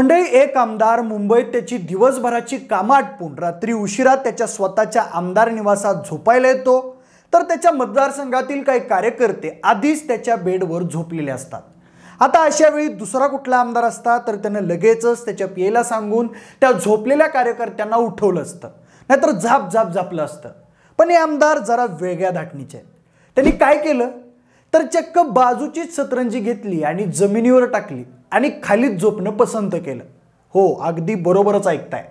मंडळी एक आमदार मुंबईत त्याची दिवसभराची कामं आटपून रात्री उशिरा त्याच्या स्वतःच्या आमदार निवासात झोपायला येतो तर त्याच्या मतदारसंघातील काही कार्यकर्ते आधीच त्याच्या बेडवर झोपलेले असतात आता अशा वेळी दुसरा कुठला आमदार असता तर त्यानं लगेचच त्याच्या पियेला सांगून त्या झोपलेल्या कार्यकर्त्यांना उठवलं असतं नाहीतर झाप झाप झापलं असतं पण हे आमदार जरा वेगळ्या धाटणीचे आहेत त्यांनी काय केलं तर चक्क बाजूची सतरंजी घेतली आणि जमिनीवर टाकली आणि खालीच झोपणं पसंत केलं हो अगदी बरोबरच ऐकताय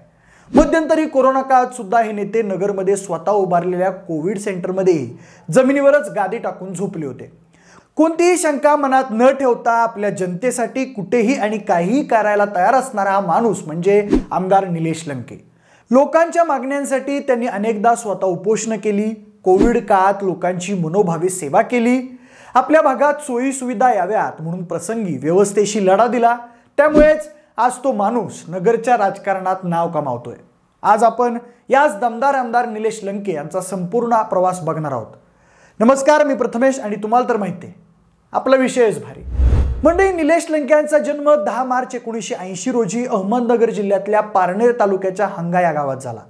मध्यंतरी कोरोना काळात सुद्धा हे नेते नगरमध्ये स्वतः उभारलेल्या कोविड सेंटरमध्येही जमिनीवरच गादी टाकून झोपले होते कोणतीही शंका मनात न ठेवता आपल्या जनतेसाठी कुठेही आणि काहीही करायला तयार असणारा हा माणूस म्हणजे आमदार निलेश लंके लोकांच्या मागण्यांसाठी त्यांनी अनेकदा स्वतः उपोषणं केली कोविड काळात लोकांची मनोभावी सेवा केली आपल्या भागात सोयी सुविधा याव्यात म्हणून प्रसंगी व्यवस्थेशी लढा दिला त्यामुळेच आज तो माणूस नगरच्या राजकारणात नाव कमावतोय आज आपण याच दमदार आमदार निलेश लंके यांचा संपूर्ण प्रवास बघणार आहोत नमस्कार मी प्रथमेश आणि तुम्हाला तर माहिती आहे आपला विषयच भारी मंडळी निलेश लंके यांचा जन्म दहा मार्च एकोणीसशे ऐंशी रोजी अहमदनगर जिल्ह्यातल्या पारनेर तालुक्याच्या हंगा या गावात झाला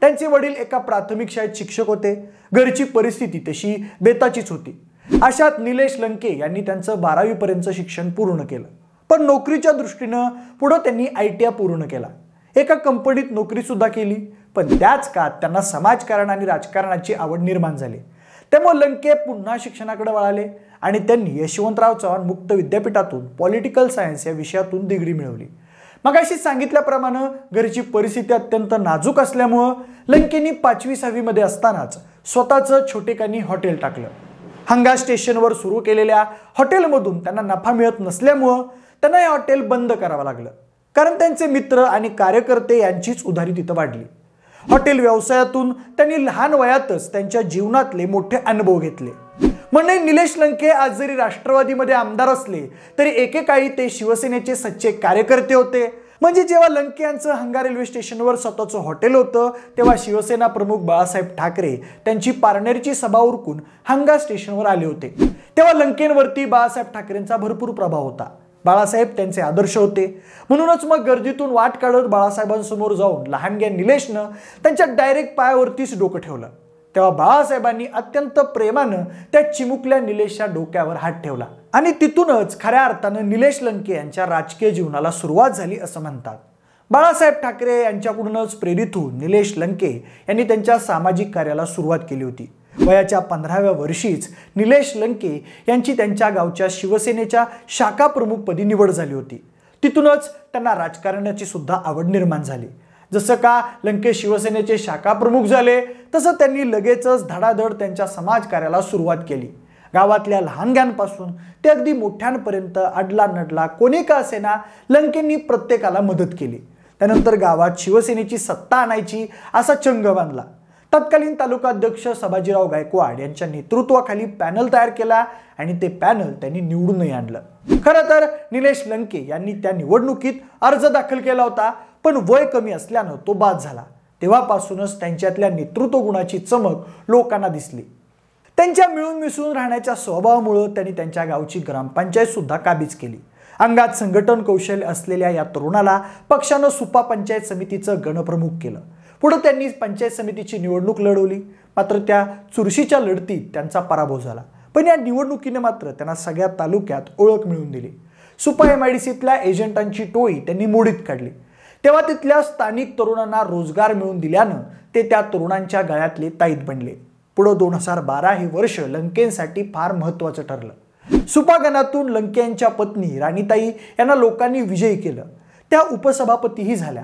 त्यांचे वडील एका प्राथमिक शाळेत शिक्षक होते घरची परिस्थिती तशी बेताचीच होती अशात निलेश लंके यांनी त्यांचं बारावीपर्यंतचं शिक्षण पूर्ण केलं पण नोकरीच्या दृष्टीनं पुढं त्यांनी आय टी आय पूर्ण केला एका कंपनीत नोकरीसुद्धा केली पण त्याच काळात त्यांना समाजकारण आणि राजकारणाची आवड निर्माण झाली त्यामुळे लंके पुन्हा शिक्षणाकडे वळाले आणि त्यांनी यशवंतराव चव्हाण मुक्त विद्यापीठातून पॉलिटिकल सायन्स या विषयातून डिग्री मिळवली मग अशी सांगितल्याप्रमाणे घरची परिस्थिती अत्यंत नाजूक असल्यामुळं लंकेनी पाचवी सहावीमध्ये असतानाच स्वतःचं छोटेकांनी हॉटेल टाकलं हंगा स्टेशनवर सुरू केलेल्या हॉटेलमधून त्यांना नफा मिळत नसल्यामुळं त्यांना हे हॉटेल बंद करावं लागलं कारण त्यांचे मित्र आणि कार्यकर्ते यांचीच उधारी तिथं वाढली हॉटेल व्यवसायातून त्यांनी लहान वयातच त्यांच्या जीवनातले मोठे अनुभव घेतले म्हणजे निलेश लंके आज जरी राष्ट्रवादीमध्ये आमदार असले तरी एकेकाळी ते शिवसेनेचे सच्चे कार्यकर्ते होते म्हणजे जेव्हा लंके यांचं हंगा रेल्वे स्टेशनवर स्वतःचं हॉटेल होतं तेव्हा शिवसेना प्रमुख बाळासाहेब ठाकरे त्यांची पारनेरची सभा उरकून हंगा स्टेशनवर आले होते तेव्हा लंकेंवरती बाळासाहेब ठाकरेंचा भरपूर प्रभाव होता बाळासाहेब त्यांचे आदर्श होते म्हणूनच मग गर्दीतून वाट काढत बाळासाहेबांसमोर जाऊन लहानग्या निलेशनं त्यांच्या डायरेक्ट पायावरतीच डोकं ठेवलं तेव्हा बाळासाहेबांनी अत्यंत प्रेमानं त्या चिमुकल्या निलेशच्या डोक्यावर हात ठेवला आणि तिथूनच खऱ्या अर्थानं निलेश लंके यांच्या राजकीय जीवनाला सुरुवात झाली असं म्हणतात बाळासाहेब ठाकरे यांच्याकडूनच प्रेरित होऊन निलेश लंके यांनी त्यांच्या सामाजिक कार्याला सुरुवात केली होती वयाच्या पंधराव्या वर्षीच निलेश लंके यांची त्यांच्या गावच्या शिवसेनेच्या शाखा निवड झाली होती तिथूनच त्यांना राजकारणाची सुद्धा आवड निर्माण झाली जसं का लंकेश शिवसेनेचे शाखा प्रमुख झाले तसं त्यांनी लगेचच धडाधड त्यांच्या समाजकार्याला सुरुवात केली गावातल्या लहानग्यांपासून ते अगदी मोठ्यांपर्यंत अडला नडला कोणी का असेना लंकेंनी प्रत्येकाला मदत केली त्यानंतर गावात शिवसेनेची सत्ता आणायची असा चंग बांधला तत्कालीन तालुकाध्यक्ष सभाजीराव गायकवाड यांच्या नेतृत्वाखाली पॅनल तयार केला आणि ते पॅनल त्यांनी निवडूनही आणलं खरं तर निलेश लंके यांनी त्या निवडणुकीत अर्ज दाखल केला होता पण वय कमी असल्यानं तो बाद झाला तेव्हापासूनच त्यांच्यातल्या नेतृत्व गुणाची चमक लोकांना दिसली त्यांच्या मिळून मिसळून राहण्याच्या स्वभावामुळं त्यांनी त्यांच्या गावची ग्रामपंचायत सुद्धा काबीज केली अंगात संघटन कौशल्य असलेल्या या तरुणाला पक्षानं सुपा पंचायत समितीचं गणप्रमुख केलं पुढं त्यांनी पंचायत समितीची निवडणूक लढवली मात्र त्या चुरशीच्या लढतीत त्यांचा पराभव झाला पण या निवडणुकीने मात्र त्यांना सगळ्या तालुक्यात ओळख मिळून दिली सुपा एम आय डी सीतल्या एजंटांची टोळी त्यांनी मोडीत काढली तेव्हा तिथल्या स्थानिक तरुणांना रोजगार मिळवून दिल्यानं ते त्या तरुणांच्या गळ्यातले ताईत बनले पुढं दोन हजार बारा हे वर्ष लंकेंसाठी फार महत्त्वाचं ठरलं सुपागणातून लंकेंच्या पत्नी राणीताई यांना लोकांनी विजयी केलं त्या उपसभापतीही झाल्या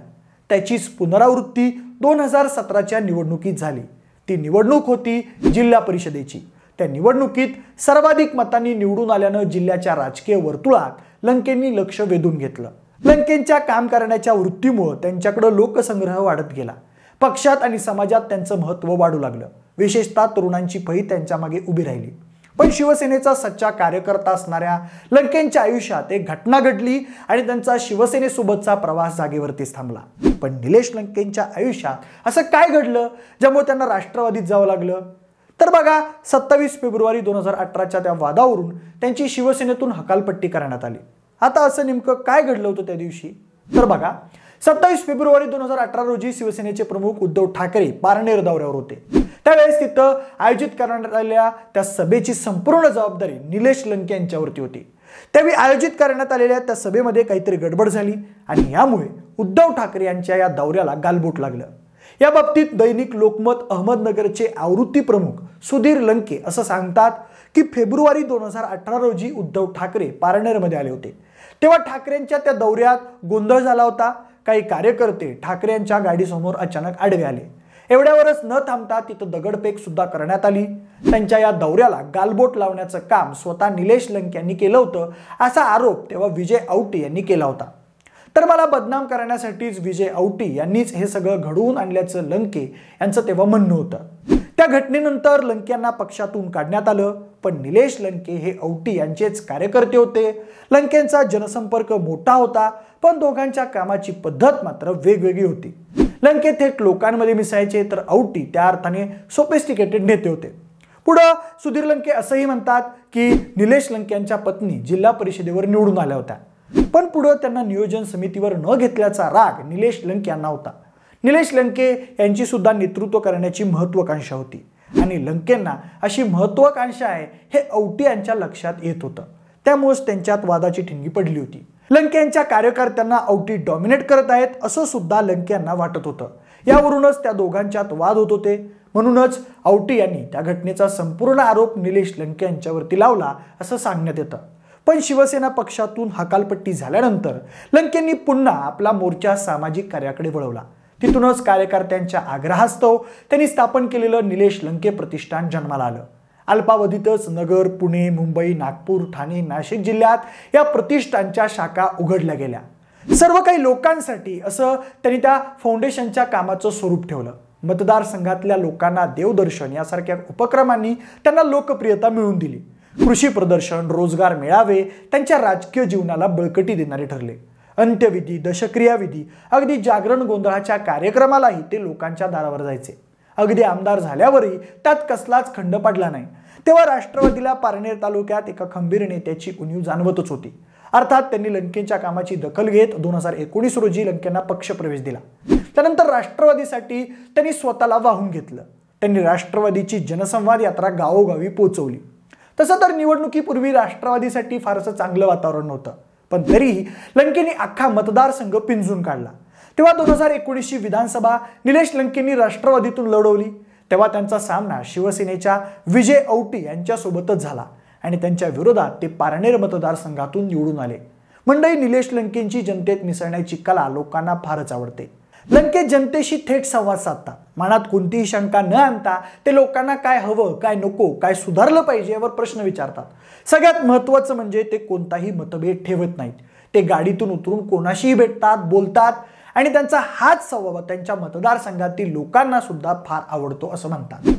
त्याचीच पुनरावृत्ती दोन हजार सतराच्या निवडणुकीत झाली ती निवडणूक होती जिल्हा परिषदेची त्या निवडणुकीत सर्वाधिक मतांनी निवडून आल्यानं जिल्ह्याच्या राजकीय वर्तुळात लंकेंनी लक्ष वेधून घेतलं लंकेंच्या काम करण्याच्या वृत्तीमुळं त्यांच्याकडं लोकसंग्रह वाढत गेला पक्षात आणि समाजात त्यांचं महत्व वाढू लागलं विशेषतः तरुणांची फळी त्यांच्या मागे उभी राहिली पण शिवसेनेचा सच्चा कार्यकर्ता असणाऱ्या लंकेंच्या आयुष्यात एक घटना घडली आणि त्यांचा शिवसेनेसोबतचा प्रवास जागेवरतीच थांबला पण निलेश लंकेंच्या आयुष्यात असं काय घडलं ज्यामुळे त्यांना राष्ट्रवादीत जावं लागलं तर बघा सत्तावीस फेब्रुवारी दोन हजार अठराच्या त्या वादावरून त्यांची शिवसेनेतून हकालपट्टी करण्यात आली आता असं नेमकं काय घडलं होतं त्या दिवशी तर बघा सत्तावीस फेब्रुवारी दोन हजार अठरा रोजी शिवसेनेचे प्रमुख उद्धव ठाकरे पारनेर दौऱ्यावर होते त्यावेळेस तिथं आयोजित करण्यात आलेल्या त्या सभेची संपूर्ण जबाबदारी निलेश लंके यांच्यावरती होती त्यावेळी आयोजित करण्यात आलेल्या त्या सभेमध्ये काहीतरी गडबड झाली आणि यामुळे उद्धव ठाकरे यांच्या या दौऱ्याला गालबोट लागलं या बाबतीत दैनिक लोकमत अहमदनगरचे आवृत्ती प्रमुख सुधीर लंके असं सांगतात की फेब्रुवारी दोन हजार अठरा रोजी उद्धव ठाकरे पारनेरमध्ये आले होते तेव्हा ठाकरेंच्या त्या दौऱ्यात गोंधळ झाला होता काही कार्यकर्ते ठाकरेंच्या यांच्या गाडीसमोर अचानक आडवे आले एवढ्यावरच न थांबता तिथं दगडफेक सुद्धा करण्यात आली त्यांच्या या दौऱ्याला गालबोट लावण्याचं काम स्वतः निलेश लंक यांनी केलं होतं असा आरोप तेव्हा विजय औटी यांनी केला होता तर मला बदनाम करण्यासाठीच विजय औटी यांनीच हे सगळं घडवून आणल्याचं लंके यांचं तेव्हा म्हणणं होतं त्या घटनेनंतर लंक्यांना पक्षातून काढण्यात आलं पण निलेश लंके हे औटी यांचेच कार्यकर्ते होते लंकेंचा जनसंपर्क मोठा होता पण दोघांच्या कामाची पद्धत मात्र वेगवेगळी होती लंके थेट लोकांमध्ये मिसायचे तर औटी त्या अर्थाने सोपेस्टिकेटेड नेते होते पुढं सुधीर लंके असंही म्हणतात की निलेश लंके यांच्या पत्नी जिल्हा परिषदेवर निवडून आल्या होत्या पण पुढं त्यांना नियोजन समितीवर न घेतल्याचा राग निलेश लंके यांना होता निलेश लंके यांची सुद्धा नेतृत्व करण्याची महत्वाकांक्षा होती आणि लंकेंना अशी महत्वाकांक्षा आहे हे औटी यांच्या लक्षात येत होतं त्यामुळेच त्यांच्यात वादाची ठिणगी पडली होती लंके यांच्या कार्यकर्त्यांना औटी डॉमिनेट करत आहेत असं सुद्धा लंके यांना वाटत होतं यावरूनच त्या दोघांच्यात वाद होत होते म्हणूनच औटी यांनी त्या घटनेचा संपूर्ण आरोप निलेश लंके यांच्यावरती लावला असं सांगण्यात येतं पण शिवसेना पक्षातून हकालपट्टी झाल्यानंतर लंकेंनी पुन्हा आपला मोर्चा सामाजिक कार्याकडे वळवला तिथूनच कार्यकर्त्यांच्या आग्रहास्तव त्यांनी स्थापन केलेलं निलेश लंके प्रतिष्ठान जन्माला आलं अल्पावधीतच नगर पुणे मुंबई नागपूर ठाणे नाशिक जिल्ह्यात या प्रतिष्ठानच्या शाखा उघडल्या गेल्या सर्व काही लोकांसाठी असं त्यांनी त्या फाउंडेशनच्या कामाचं स्वरूप ठेवलं मतदारसंघातल्या लोकांना देवदर्शन यासारख्या उपक्रमांनी त्यांना लोकप्रियता मिळवून दिली कृषी प्रदर्शन रोजगार मेळावे त्यांच्या राजकीय जीवनाला बळकटी देणारे ठरले अंत्यविधी दशक्रियाविधी अगदी जागरण गोंधळाच्या कार्यक्रमालाही ते लोकांच्या दारावर जायचे अगदी आमदार झाल्यावरही त्यात कसलाच खंड पडला नाही तेव्हा राष्ट्रवादीला पारनेर तालुक्यात एका खंबीर नेत्याची उणीव जाणवतच होती अर्थात त्यांनी लंकेंच्या कामाची दखल घेत दोन हजार एकोणीस रोजी लंकेंना पक्षप्रवेश दिला त्यानंतर राष्ट्रवादीसाठी त्यांनी स्वतःला वाहून घेतलं त्यांनी राष्ट्रवादीची जनसंवाद यात्रा गावोगावी पोचवली तसं तर निवडणुकीपूर्वी राष्ट्रवादीसाठी फारसं चांगलं वातावरण नव्हतं पण तरीही लंकेंनी अख्खा मतदारसंघ पिंजून काढला तेव्हा दोन हजार एकोणीसची विधानसभा निलेश लंकेंनी राष्ट्रवादीतून लढवली तेव्हा त्यांचा सामना शिवसेनेच्या विजय औटी यांच्यासोबतच झाला आणि त्यांच्या विरोधात ते पारनेर मतदारसंघातून निवडून आले मंडई निलेश लंकेंची जनतेत मिसळण्याची कला लोकांना फारच आवडते लंकेत जनतेशी थेट संवाद साधतात मनात कोणतीही शंका न आणता ते लोकांना काय हवं काय नको काय सुधारलं पाहिजे यावर प्रश्न विचारतात सगळ्यात महत्त्वाचं म्हणजे ते कोणताही मतभेद ठेवत नाहीत ते गाडीतून उतरून कोणाशीही भेटतात बोलतात आणि त्यांचा हाच स्वभाव त्यांच्या मतदारसंघातील लोकांना सुद्धा फार आवडतो असं म्हणतात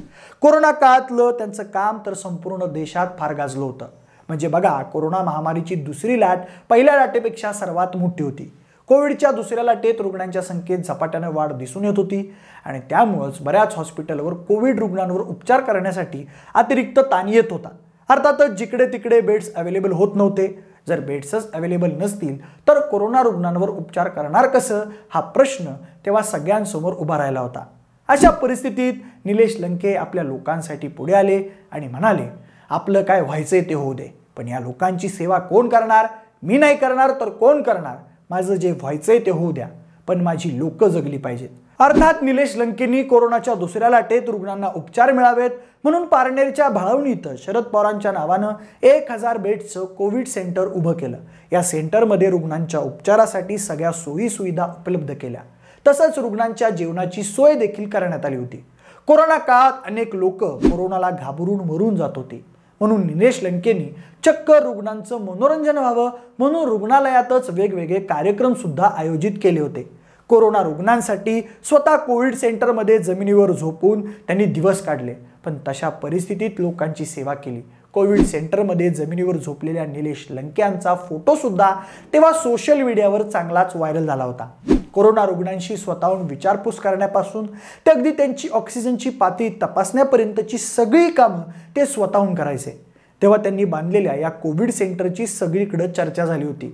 कोरोना काळातलं त्यांचं काम तर संपूर्ण देशात फार गाजलं होतं म्हणजे बघा कोरोना महामारीची दुसरी लाट पहिल्या लाटेपेक्षा सर्वात मोठी होती कोविडच्या दुसऱ्या लाटेत रुग्णांच्या संख्येत झपाट्याने वाढ दिसून येत होती आणि त्यामुळंच बऱ्याच हॉस्पिटलवर कोविड रुग्णांवर उपचार करण्यासाठी अतिरिक्त ताण येत होता अर्थातच जिकडे तिकडे बेड्स अवेलेबल होत नव्हते जर बेड्सच अवेलेबल नसतील तर कोरोना रुग्णांवर उपचार करणार कसं हा प्रश्न तेव्हा सगळ्यांसमोर उभा राहिला होता अशा परिस्थितीत निलेश लंके आपल्या लोकांसाठी पुढे आले आणि म्हणाले आपलं काय व्हायचंय ते होऊ दे पण या लोकांची सेवा कोण करणार मी नाही करणार तर कोण करणार माझं जे व्हायचंय ते होऊ द्या पण माझी लोकं जगली पाहिजेत अर्थात निलेश लंकेंनी कोरोनाच्या दुसऱ्या लाटेत रुग्णांना उपचार मिळावेत म्हणून पारनेरच्या भाळवणीत शरद पवारांच्या नावानं एक हजार बेडचं कोविड सेंटर उभं केलं या सेंटरमध्ये रुग्णांच्या उपचारासाठी सगळ्या सोयी सुविधा उपलब्ध केल्या तसंच रुग्णांच्या जेवणाची सोय देखील करण्यात आली होती कोरोना काळात अनेक लोक कोरोनाला घाबरून मरून जात होते म्हणून निलेश लंकेंनी चक्क रुग्णांचं मनोरंजन व्हावं म्हणून रुग्णालयातच वेगवेगळे कार्यक्रम सुद्धा आयोजित केले होते कोरोना रुग्णांसाठी स्वतः कोविड सेंटरमध्ये जमिनीवर झोपून त्यांनी दिवस काढले पण तशा परिस्थितीत लोकांची सेवा केली कोविड सेंटरमध्ये जमिनीवर झोपलेल्या निलेश लंके फोटोसुद्धा तेव्हा सोशल मीडियावर चांगलाच व्हायरल झाला होता कोरोना रुग्णांशी स्वतःहून विचारपूस करण्यापासून ते अगदी त्यांची ऑक्सिजनची पातळी तपासण्यापर्यंतची सगळी कामं ते स्वतःहून करायचे तेव्हा त्यांनी बांधलेल्या या कोविड सेंटरची सगळीकडं चर्चा झाली होती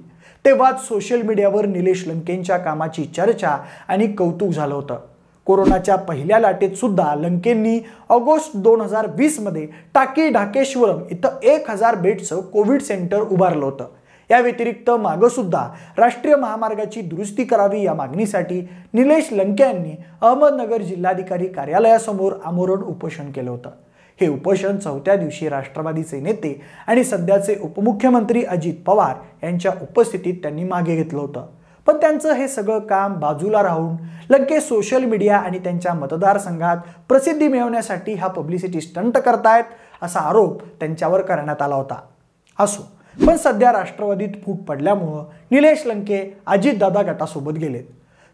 तेव्हाच सोशल मीडियावर निलेश लंकेंच्या कामाची चर्चा आणि कौतुक झालं होतं कोरोनाच्या पहिल्या लाटेत सुद्धा लंकेंनी ऑगस्ट दोन हजार वीसमध्ये टाकी ढाकेश्वरम इथं एक हजार बेडचं कोविड सेंटर उभारलं होतं या व्यतिरिक्त मागंसुद्धा राष्ट्रीय महामार्गाची दुरुस्ती करावी या मागणीसाठी निलेश लंके यांनी अहमदनगर जिल्हाधिकारी कार्यालयासमोर आमोरण उपोषण केलं होतं हे उपोषण चौथ्या दिवशी राष्ट्रवादीचे नेते आणि सध्याचे उपमुख्यमंत्री अजित पवार यांच्या उपस्थितीत त्यांनी मागे घेतलं होतं पण त्यांचं हे सगळं काम बाजूला राहून लगेच सोशल मीडिया आणि त्यांच्या मतदारसंघात प्रसिद्धी मिळवण्यासाठी हा पब्लिसिटी स्टंट करतायत असा आरोप त्यांच्यावर करण्यात आला होता असो पण सध्या राष्ट्रवादीत फूट पडल्यामुळं निलेश लंके अजितदादा गटासोबत गेलेत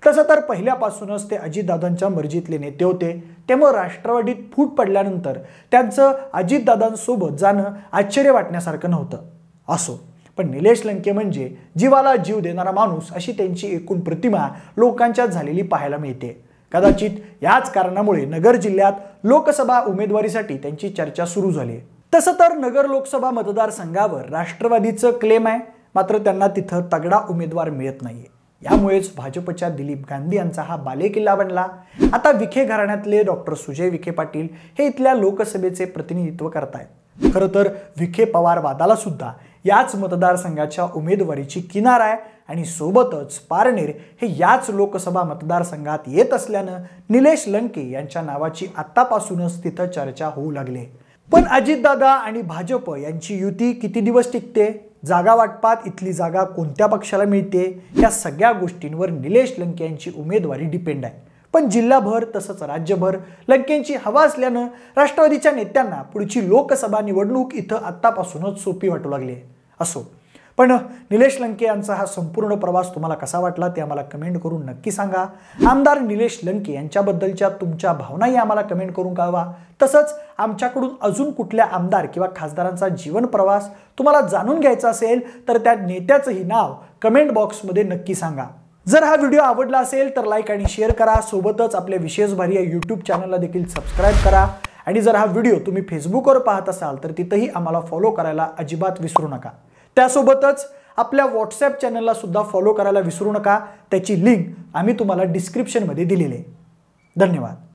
तसं तर पहिल्यापासूनच ते अजितदादांच्या मर्जीतले नेते होते तेव्हा राष्ट्रवादीत फूट पडल्यानंतर त्यांचं अजितदादांसोबत जाणं आश्चर्य वाटण्यासारखं नव्हतं असो पण निलेश लंके म्हणजे जीवाला जीव देणारा माणूस अशी त्यांची एकूण प्रतिमा लोकांच्या झालेली पाहायला मिळते कदाचित याच कारणामुळे नगर जिल्ह्यात लोकसभा उमेदवारीसाठी त्यांची चर्चा सुरू झाली तसं तर नगर लोकसभा मतदारसंघावर राष्ट्रवादीचं क्लेम आहे मात्र त्यांना तिथं तगडा उमेदवार मिळत नाही यामुळेच भाजपच्या दिलीप गांधी यांचा हा बालेकिल्ला बनला आता विखे घराण्यातले डॉक्टर सुजय विखे पाटील हे इथल्या लोकसभेचे प्रतिनिधित्व करतायत खरं तर विखे पवार वादाला सुद्धा याच मतदारसंघाच्या उमेदवारीची किनार आहे आणि सोबतच पारनेर हे याच लोकसभा मतदारसंघात येत असल्यानं निलेश लंके यांच्या नावाची आतापासूनच तिथं चर्चा होऊ लागली पण अजितदादा आणि भाजप यांची युती किती दिवस टिकते जागा वाटपात इथली जागा कोणत्या पक्षाला मिळते या सगळ्या गोष्टींवर निलेश लंके यांची उमेदवारी डिपेंड आहे पण जिल्हाभर तसंच राज्यभर लंकेंची हवा असल्यानं राष्ट्रवादीच्या नेत्यांना पुढची लोकसभा निवडणूक इथं आत्तापासूनच सोपी वाटू लागली असो पण निलेश लंके यांचा हा संपूर्ण प्रवास तुम्हाला कसा वाटला ते आम्हाला कमेंट करून नक्की सांगा आमदार निलेश लंके यांच्याबद्दलच्या तुमच्या भावनाही आम्हाला कमेंट करून कळवा तसंच आमच्याकडून अजून कुठल्या आमदार किंवा खासदारांचा जीवन प्रवास तुम्हाला जाणून घ्यायचा असेल तर त्या नेत्याचंही नाव कमेंट बॉक्समध्ये नक्की सांगा जर हा व्हिडिओ आवडला असेल तर लाईक आणि शेअर करा सोबतच आपल्या विशेष भारी या यूट्यूब चॅनलला देखील सबस्क्राईब करा आणि जर हा व्हिडिओ तुम्ही फेसबुकवर पाहत असाल तर तिथंही आम्हाला फॉलो करायला अजिबात विसरू नका त्यासोबतच आपल्या व्हॉट्सॲप चॅनलला सुद्धा फॉलो करायला विसरू नका त्याची लिंक आम्ही तुम्हाला डिस्क्रिप्शनमध्ये दिलेली आहे धन्यवाद